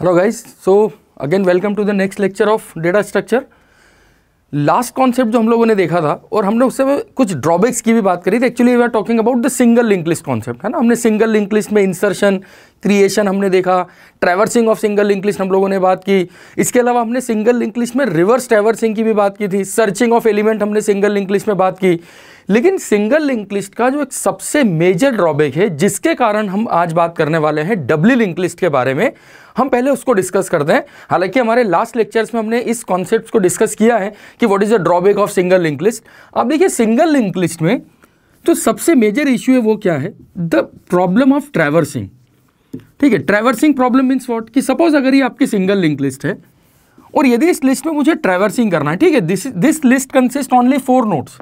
Hello guys so again welcome to the next lecture of data structure last concept जो हम लोगों ने देखा था और हमने उससे कुछ ड्रॉबैक्स की भी बात करी थी actually we are talking about the single link list concept है ना हमने सिंगल लिंक लिस्ट में इंसर्शन क्रिएशन हमने देखा traversing of single link list हम लोगों ने बात की इसके अलावा हमने सिंगल लिंक लिस्ट में रिवर्स ट्रैवर्सिंग की भी बात की थी सर्चिंग ऑफ एलिमेंट हमने सिंगल लिंक लिस्ट में बात की लेकिन सिंगल लिंक लिस्ट का जो एक सबसे मेजर ड्रॉबैक है जिसके कारण हम आज बात करने वाले हैं डबली लिंक लिस्ट के बारे में हम पहले उसको डिस्कस करते हैं हालांकि हमारे लास्ट लेक्चर्स में हमने इस कॉन्सेप्ट को डिस्कस किया है कि what is the drawback of single link list अब देखिए सिंगल लिंक लिस्ट में जो तो सबसे मेजर इश्यू है वो क्या है द प्रॉब्लम ऑफ ट्रैवर्सिंग ठीक है ट्रैवर्सिंग प्रॉब्लम मीन्स वॉट कि सपोज अगर ये आपकी सिंगल लिंक लिस्ट है और यदि इस लिस्ट में मुझे ट्रैवर्सिंग करना है ठीक है this this list consist only four nodes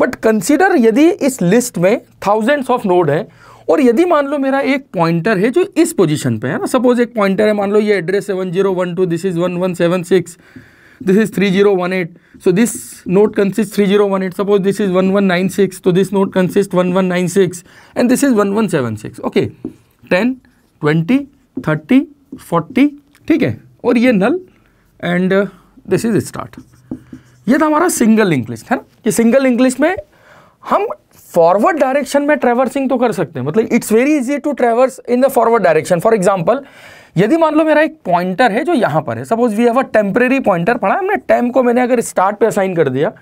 but consider यदि इस लिस्ट में थाउजेंड्स ऑफ नोड है और यदि मान लो मेरा एक पॉइंटर है जो इस पोजीशन पे है ना सपोज एक पॉइंटर है मान लो ये address seven zero one two this is one one seven six this is three zero one eight so this node consist three zero one eight suppose this is one one nine six तो this node consist one one nine six and this is one one seven six okay ten twenty thirty forty ठीक है और ये null and this is start ये था हमारा single link list है ना कि सिंगल लिंक लिस्ट में हम फॉरवर्ड डायरेक्शन में ट्रेवर्सिंग तो कर सकते हैं मतलब it's very easy to traverse in the forward direction for example यदि मान लो मेरा एक पॉइंटर है जो यहां पर है suppose we have a temporary pointer पढ़ा हमने टेम को मैंने अगर स्टार्ट पे असाइन कर दिया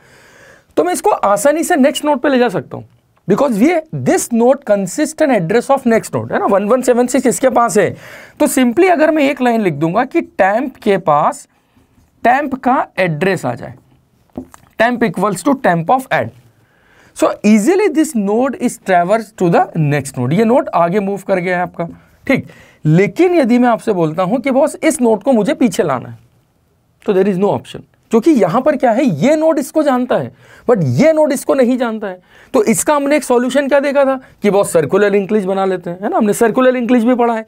तो मैं इसको आसानी से नेक्स्ट नोट पे ले जा सकता हूँ बिकॉज ये this node consistent address of next node है ना वन वन सेवन सिक्स इसके पास है तो सिंपली अगर मैं एक लाइन लिख दूंगा कि टैम्प के पास टैम्प का एड्रेस आ जाए temp equals to temp of n so easily this node is ट्रेवर्स to the next node ये node आगे move कर गया है आपका ठीक लेकिन यदि मैं आपसे बोलता हूं कि बॉस इस नोड को मुझे पीछे लाना है तो देर इज नो ऑप्शन क्योंकि यहां पर क्या है ये नोड इसको जानता है बट ये नोड इसको नहीं जानता है तो इसका हमने एक सॉल्यूशन क्या देखा था कि बहुत सर्कुलर इंक्लिज बना लेते हैं है ना हमने सर्कुलर इंक्लिज भी पढ़ा है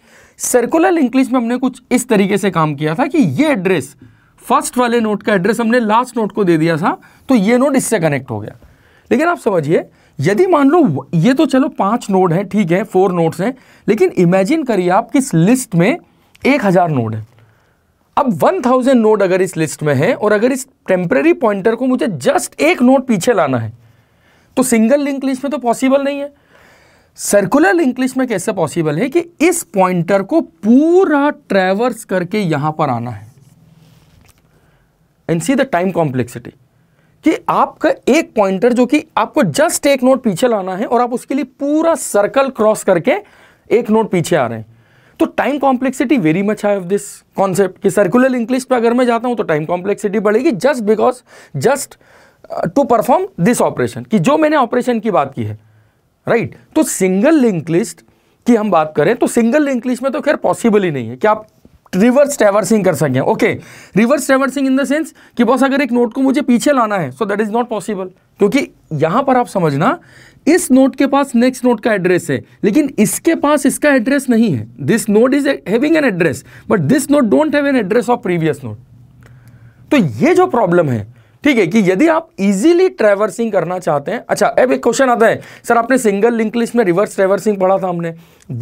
सर्कुलर इंक्लिज में हमने कुछ इस तरीके से काम किया था कि ये एड्रेस फर्स्ट वाले नोट का एड्रेस हमने लास्ट नोट को दे दिया था तो ये नोट इससे कनेक्ट हो गया लेकिन आप समझिए यदि मान लो ये तो चलो पांच नोड है ठीक है फोर नोड्स हैं लेकिन इमेजिन करिए आप किस लिस्ट में एक हज़ार नोड है अब वन थाउजेंड नोड अगर इस लिस्ट में है और अगर इस टेम्प्रेरी पॉइंटर को मुझे जस्ट एक नोड पीछे लाना है तो सिंगल लिंक लिस्ट में तो पॉसिबल नहीं है सर्कुलर लिंक लिस्ट में कैसे पॉसिबल है कि इस पॉइंटर को पूरा ट्रेवर्स करके यहां पर आना है and see the time complexity कि आपका एक पॉइंटर जो कि आपको जस्ट एक नोट पीछे लाना है और आप उसके लिए पूरा सर्कल क्रॉस करके एक नोट पीछे आ रहे हैं तो time complexity very much high of this concept कि सर्कुलर लिंक लिस्ट पर अगर मैं जाता हूं तो टाइम कॉम्प्लेक्सिटी बढ़ेगी just because just to perform this operation कि जो मैंने ऑपरेशन की बात की है राइट right? तो सिंगल लिंक लिस्ट की हम बात करें तो सिंगल लिंक लिस्ट में तो खैर पॉसिबल ही नहीं है कि आप रिवर्स ट्रेवर्सिंग कर सकें okay reverse traversing in the sense कि बॉस अगर एक नोट को मुझे पीछे लाना है so that is not possible क्योंकि यहां पर आप समझना इस नोट के पास नेक्स्ट नोट का एड्रेस है लेकिन इसके पास इसका एड्रेस नहीं है this node is having an address but this node don't have an address of previous node तो ये जो प्रॉब्लम है ठीक है कि यदि आप इजीली ट्रेवर्सिंग करना चाहते हैं अच्छा अब एक क्वेश्चन आता है सर आपने सिंगल लिंक लिस्ट में रिवर्स ट्रेवर्सिंग पढ़ा था हमने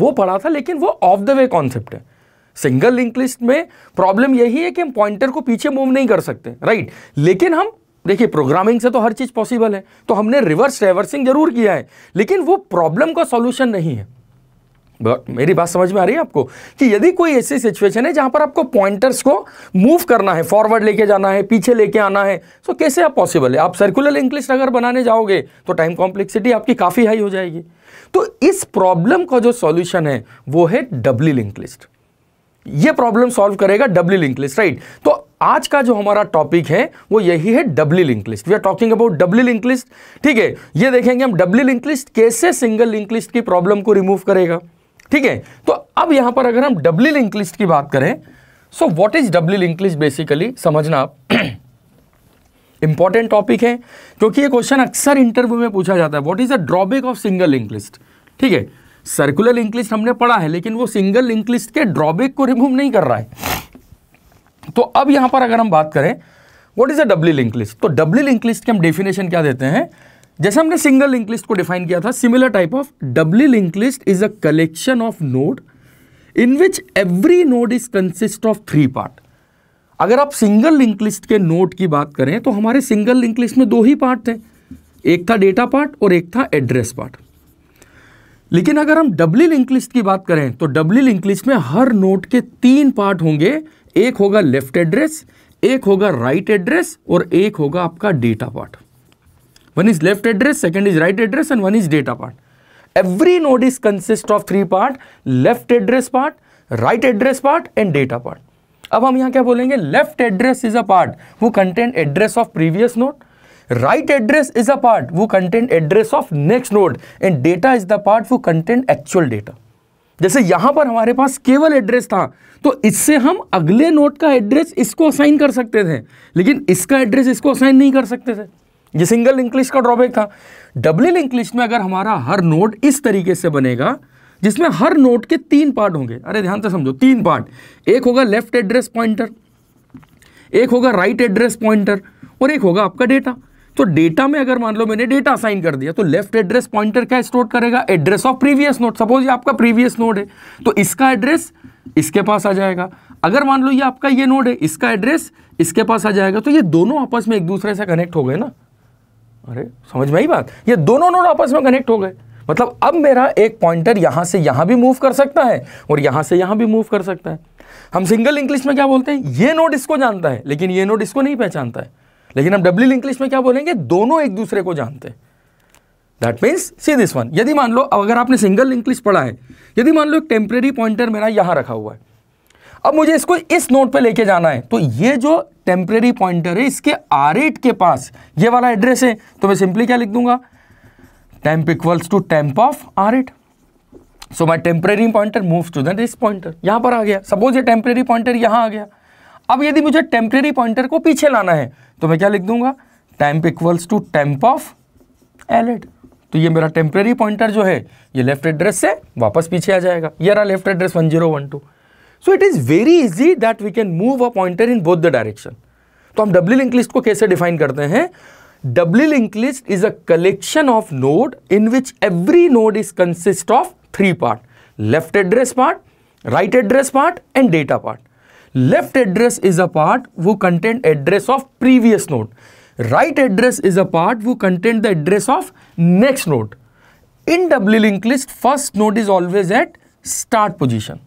वो पढ़ा था लेकिन वो ऑफ द वे कॉन्सेप्ट है सिंगल लिंक लिस्ट में प्रॉब्लम यही है कि हम पॉइंटर को पीछे मूव नहीं कर सकते राइट लेकिन हम देखिए प्रोग्रामिंग से तो हर चीज़ पॉसिबल है तो हमने रिवर्स रेवर्सिंग जरूर किया है लेकिन वो प्रॉब्लम का सॉल्यूशन नहीं है मेरी बात समझ में आ रही है आपको कि यदि कोई ऐसी सिचुएशन है जहां पर आपको पॉइंटर्स को मूव करना है फॉरवर्ड लेके जाना है पीछे लेके आना है तो कैसे आप पॉसिबल है आप सर्कुलर इंग्लिश अगर बनाने जाओगे तो टाइम कॉम्प्लेक्सिटी आपकी काफ़ी हाई हो जाएगी तो इस प्रॉब्लम का जो सॉल्यूशन है वो है डबली लिंक लिस्ट ये प्रॉब्लम सॉल्व करेगा डब्ली लिंक लिस्ट राइट तो आज का जो हमारा टॉपिक है वो यही है doubly link list we are talking about doubly link list ठीक है ये देखेंगे हम डब्ली लिंक लिस्ट कैसे सिंगल लिंक लिस्ट की प्रॉब्लम को रिमूव करेगा ठीक है तो अब यहां पर अगर हम डब्ली लिंक लिस्ट की बात करें so what is doubly link list basically समझना आप इंपॉर्टेंट टॉपिक है क्योंकि ये क्वेश्चन अक्सर इंटरव्यू में पूछा जाता है what is the drawback of single link list ठीक है सर्कुलर लिंक लिस्ट हमने पढ़ा है लेकिन वो सिंगल लिंक लिस्ट के ड्रॉबैक को रिमूव नहीं कर रहा है तो अब यहां पर अगर हम बात करें what is a doubly link list तो डब्ली लिंक लिस्ट के हम डेफिनेशन क्या देते हैं जैसे हमने सिंगल लिंक लिस्ट को डिफाइन किया था similar type of doubly link list is a collection of node in which every node is consist of three part अगर आप सिंगल लिंक लिस्ट के नोड की बात करें तो हमारे सिंगल लिंक लिस्ट में दो ही पार्ट थे एक था डेटा पार्ट और एक था एड्रेस पार्ट लेकिन अगर हम डबली लिंक लिस्ट की बात करें तो डबली लिंक लिस्ट में हर नोट के तीन पार्ट होंगे एक होगा लेफ्ट एड्रेस एक होगा राइट एड्रेस और एक होगा आपका data part one is left address second is right address and one is data part every node is consist of three part left address part right address part and data part अब हम यहाँ क्या बोलेंगे left address is a part वो content address of previous node right address is a part वो content address of next node and data is the part वो content actual data जैसे यहां पर हमारे पास केवल एड्रेस था तो इससे हम अगले नोट का एड्रेस इसको असाइन कर सकते थे लेकिन इसका एड्रेस इसको असाइन नहीं कर सकते थे ये सिंगल इंग्लिश का ड्रॉबैक था डबल इंग्लिश में अगर हमारा हर नोट इस तरीके से बनेगा जिसमें हर नोट के तीन पार्ट होंगे अरे ध्यान से समझो तीन पार्ट एक होगा लेफ्ट एड्रेस पॉइंटर एक होगा राइट एड्रेस पॉइंटर और एक होगा आपका डेटा तो डेटा में अगर मान लो मैंने डेटा साइन कर दिया तो लेफ्ट एड्रेस पॉइंटर क्या स्टोर करेगा address of previous node suppose ये आपका प्रीवियस नोड है तो इसका एड्रेस इसके पास आ जाएगा अगर मान लो ये आपका ये नोड है इसका एड्रेस इसके पास आ जाएगा तो ये दोनों आपस में एक दूसरे से कनेक्ट हो गए ना अरे समझ में आई बात ये दोनों नोड आपस में कनेक्ट हो गए मतलब अब मेरा एक पॉइंटर यहां से यहां भी मूव कर सकता है और यहां से यहां भी मूव कर सकता है हम सिंगल इंग्लिश में क्या बोलते हैं ये नोट इसको जानता है लेकिन ये नोट इसको नहीं पहचानता है लेकिन हम डब्लिल इंग्लिश में क्या बोलेंगे दोनों एक दूसरे को जानते हैं that means see this one यदि मान लो अगर आपने सिंगल इंग्लिश पढ़ा है यदि मान लो एक टेम्परेरी पॉइंटर मेरा यहां रखा हुआ है अब मुझे इसको इस नोट पे लेके जाना है तो ये जो टेम्परेरी पॉइंटर है इसके आर एट के पास ये वाला एड्रेस है तो मैं सिंपली क्या लिख दूंगा temp equals to temp of right so my temporary pointer move to this pointer यहां पर आ गया सपोज ये टेम्परेरी पॉइंटर यहां आ गया अब यदि मुझे टेम्परेरी पॉइंटर को पीछे लाना है तो मैं क्या लिख दूंगा temp equals to temp of left तो ये मेरा टेम्प्रेरी पॉइंटर जो है ये लेफ्ट एड्रेस से वापस पीछे आ जाएगा ये रहा left address one zero one two so it is very easy that we can move a pointer in both the direction तो हम डब्ल्यू लिंक लिस्ट को कैसे डिफाइन करते हैं doubly link list is a collection of node in which every node is consist of three part left address part right address part and data part left address is a part वो content address of previous node right address is a part वो content the address of next node in doubly link list first node is always at start position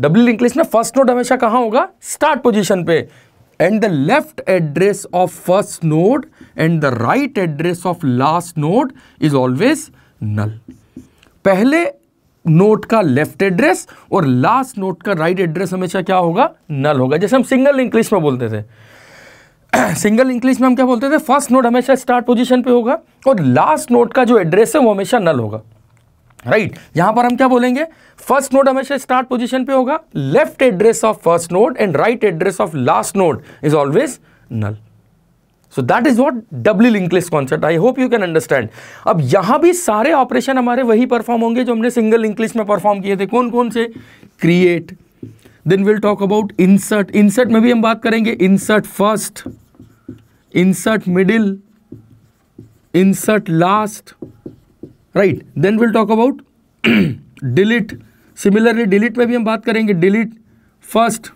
doubly link list में first node हमेशा कहां होगा start position पे and the left address of first node and the right address of last node is always null पहले node का left address और last node का right address हमेशा क्या होगा नल होगा जैसे हम सिंगल इंग्लिश में बोलते थे सिंगल इंग्लिश में हम क्या बोलते थे फर्स्ट नोट हमेशा स्टार्ट पोजीशन पे होगा और लास्ट नोट का जो एड्रेस है वो हमेशा नल होगा राइट right. यहां पर हम क्या बोलेंगे फर्स्ट नोट हमेशा स्टार्ट पोजीशन पे होगा left address of first node and right address of last node is always null so that is what doubly link list concept I hope you can understand अब यहां भी सारे operation हमारे वही perform होंगे जो हमने सिंगल लिंक में परफॉर्म किए थे कौन कौन से create then will talk about insert insert में भी हम बात करेंगे insert first insert middle insert last right then will talk about delete similarly delete में भी हम बात करेंगे डिलीट फर्स्ट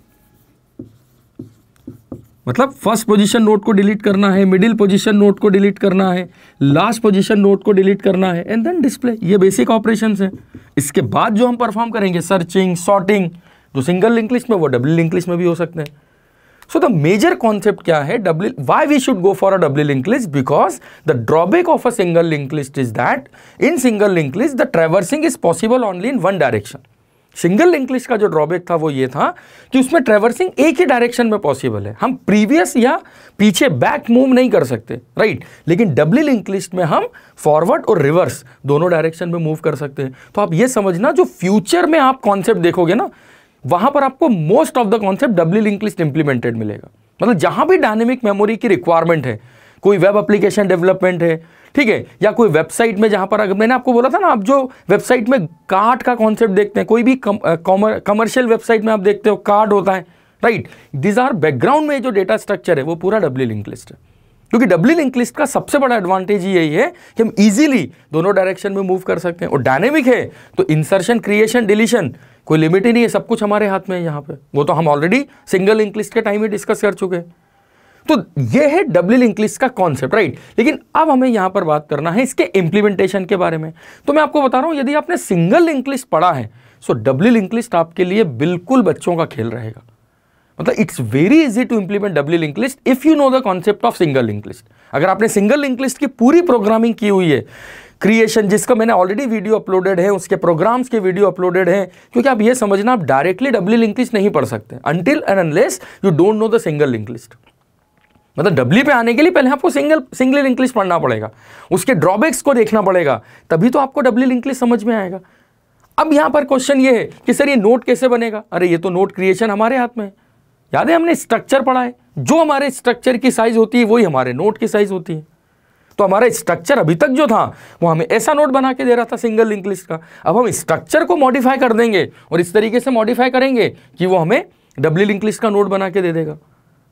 मतलब फर्स्ट पोजीशन नोट को डिलीट करना है मिडिल पोजीशन नोट को डिलीट करना है लास्ट पोजीशन नोट को डिलीट करना है एंड देन डिस्प्ले ये बेसिक ऑपरेशन है इसके बाद जो हम परफॉर्म करेंगे सर्चिंग सॉर्टिंग जो सिंगल लिंक में वो डब्ल्यू लिंक में भी हो सकते हैं सो द मेजर कॉन्सेप्ट क्या है doubly why we should go for a doubly link because the drawback of a single link is that in single link the traversing is possible only in one direction single English का जो drawback था वो ये था कि उसमें traversing एक ही direction में पॉसिबल है हम प्रीवियस या पीछे बैक मूव नहीं कर सकते राइट लेकिन डबल इंग्लिश में हम फॉरवर्ड और रिवर्स दोनों डायरेक्शन में मूव कर सकते हैं तो आप ये समझना जो फ्यूचर में आप कॉन्सेप्ट देखोगे ना वहां पर आपको most of the concept double English implemented मिलेगा मतलब जहां भी डायनेमिक मेमोरी की रिक्वायरमेंट है कोई वेब एप्लीकेशन डेवलपमेंट है ठीक है या कोई वेबसाइट में जहां पर अगर मैंने आपको बोला था ना आप जो वेबसाइट में कार्ड का कॉन्सेप्ट देखते हैं कोई भी कमर्शियल वेबसाइट में आप देखते हो कार्ड होता है राइट दिज आर बैकग्राउंड में जो डेटा स्ट्रक्चर है वो पूरा डब्ल्यू लिंक लिस्ट है क्योंकि डब्ल्यू लिंक लिस्ट का सबसे बड़ा एडवांटेज यही है कि हम इजीली दोनों डायरेक्शन में मूव कर सकते हैं और डायनेमिक है तो इंसर्शन क्रिएशन डिलीशन कोई लिमिट ही नहीं है सब कुछ हमारे हाथ में है यहाँ पे वो तो हम ऑलरेडी सिंगल लिंक लिस्ट के टाइम ही डिस्कस कर चुके हैं तो ये है डब्ल्यू लिंक लिस्ट का कॉन्सेप्ट राइट लेकिन अब हमें यहां पर बात करना है इसके इंप्लीमेंटेशन के बारे में तो मैं आपको बता रहा हूं यदि आपने सिंगल लिंक लिस्ट पढ़ा है सो डब्ल्यू लिंक लिस्ट आपके लिए बिल्कुल बच्चों का खेल रहेगा मतलब it's very easy to implement doubly link list if you know the concept of single link list अगर आपने सिंगल लिंक लिस्ट की पूरी प्रोग्रामिंग की हुई है क्रिएशन जिसका मैंने ऑलरेडी वीडियो अपलोडेड है उसके प्रोग्राम्स के वीडियो अपलोडेड हैं क्योंकि आप ये समझना आप डायरेक्टली डब्ल्यू लिंक लिस्ट नहीं पढ़ सकते until and unless you don't know the single link list मतलब डब्ल्यू पे आने के लिए पहले आपको सिंगल सिंगल इंग्लिश पढ़ना पड़ेगा उसके ड्रॉबैक्स को देखना पड़ेगा तभी तो आपको डब्ल्यू इंग्लिश समझ में आएगा अब यहाँ पर क्वेश्चन ये है कि सर ये नोट कैसे बनेगा अरे ये तो नोट क्रिएशन हमारे हाथ में है याद है हमने स्ट्रक्चर पढ़ा है जो हमारे स्ट्रक्चर की साइज होती है वही हमारे नोट की साइज होती है तो हमारा स्ट्रक्चर अभी तक जो था वो हमें ऐसा नोट बना के दे रहा था सिंगल इंग्लिश का अब हम स्ट्रक्चर को मॉडिफाई कर देंगे और इस तरीके से मॉडिफाई करेंगे कि वो हमें डब्ल्यू इंग्लिश का नोट बना के दे देगा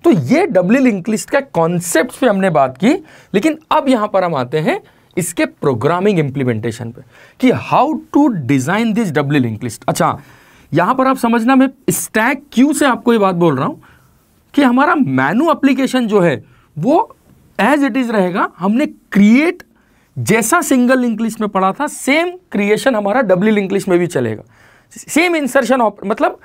तो ये डबली लिंक लिस्ट का कॉन्सेप्ट पे हमने बात की लेकिन अब यहां पर हम आते हैं इसके प्रोग्रामिंग इंप्लीमेंटेशन पे कि how to design this doubly link list अच्छा यहां पर आप समझना मैं स्टैक क्यू से आपको ये बात बोल रहा हूं कि हमारा मैनू एप्लीकेशन जो है वो एज इट इज़ रहेगा हमने क्रिएट जैसा सिंगल लिंक लिस्ट में पढ़ा था सेम क्रिएशन हमारा डब्ली लिंक लिस्ट में भी चलेगा सेम इंसर्शन मतलब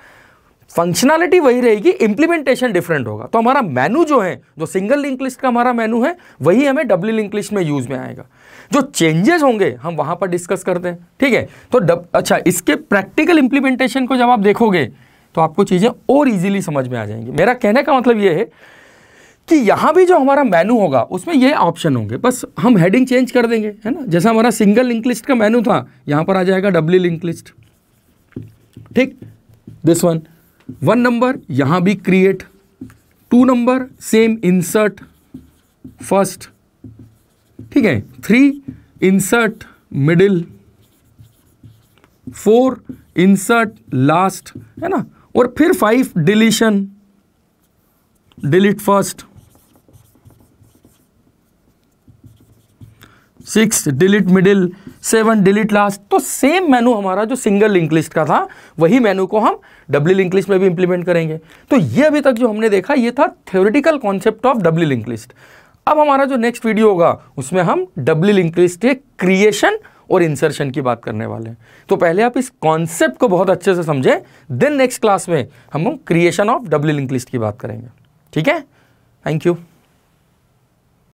फंक्शनैलिटी वही रहेगी इंप्लीमेंटेशन डिफरेंट होगा तो हमारा मेनू जो है जो सिंगल लिंक लिस्ट का हमारा मेनू है वही हमें डब्ल्यू लिंक लिस्ट में यूज़ में आएगा जो चेंजेस होंगे हम वहां पर डिस्कस करते हैं ठीक है तो डब अच्छा इसके प्रैक्टिकल इंप्लीमेंटेशन को जब आप देखोगे तो आपको चीज़ें और इजिली समझ में आ जाएंगी मेरा कहने का मतलब यह है कि यहां भी जो हमारा मेनू होगा उसमें ये ऑप्शन होंगे बस हम हेडिंग चेंज कर देंगे है ना जैसा हमारा सिंगल लिंक लिस्ट का मेनू था यहां पर आ जाएगा डब्ल्यू लिंक लिस्ट ठीक दिस वन वन नंबर यहां भी create two number same insert first ठीक है three insert middle four insert last है ना और फिर five deletion delete first six delete middle seven delete last तो सेम मेनू हमारा जो सिंगल लिंक लिस्ट का था वही मेनू को हम डब्ली लिंक लिस्ट में भी इंप्लीमेंट करेंगे तो ये अभी तक जो हमने देखा ये था theoretical concept of doubly link list अब हमारा जो नेक्स्ट वीडियो होगा उसमें हम डब्ली लिंक लिस्ट के क्रिएशन और इंसर्शन की बात करने वाले हैं तो पहले आप इस कॉन्सेप्ट को बहुत अच्छे से समझें देन नेक्स्ट क्लास में हम creation of doubly link list की बात करेंगे ठीक है थैंक यू